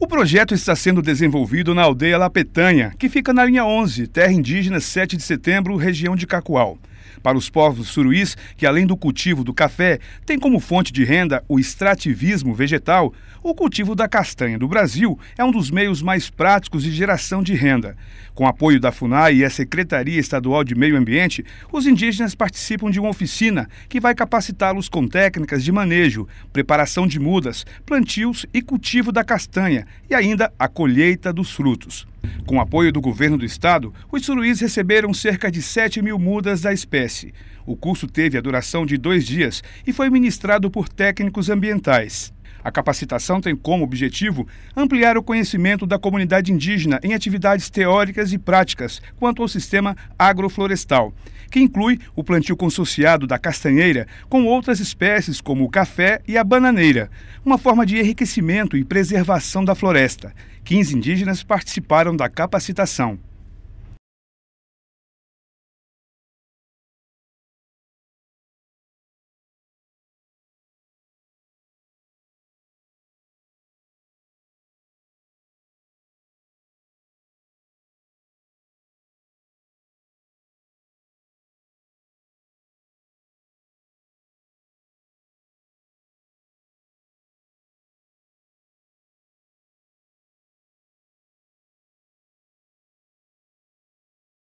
O projeto está sendo desenvolvido na aldeia La Petanha, que fica na linha 11, terra indígena 7 de setembro, região de Cacoal. Para os povos suruís, que além do cultivo do café, tem como fonte de renda o extrativismo vegetal, o cultivo da castanha do Brasil é um dos meios mais práticos de geração de renda. Com apoio da FUNAI e a Secretaria Estadual de Meio Ambiente, os indígenas participam de uma oficina que vai capacitá-los com técnicas de manejo, preparação de mudas, plantios e cultivo da castanha e ainda a colheita dos frutos. Com apoio do governo do estado, os suruís receberam cerca de 7 mil mudas da espécie. O curso teve a duração de dois dias e foi ministrado por técnicos ambientais. A capacitação tem como objetivo ampliar o conhecimento da comunidade indígena em atividades teóricas e práticas quanto ao sistema agroflorestal, que inclui o plantio consorciado da castanheira com outras espécies como o café e a bananeira, uma forma de enriquecimento e preservação da floresta. 15 indígenas participaram da capacitação.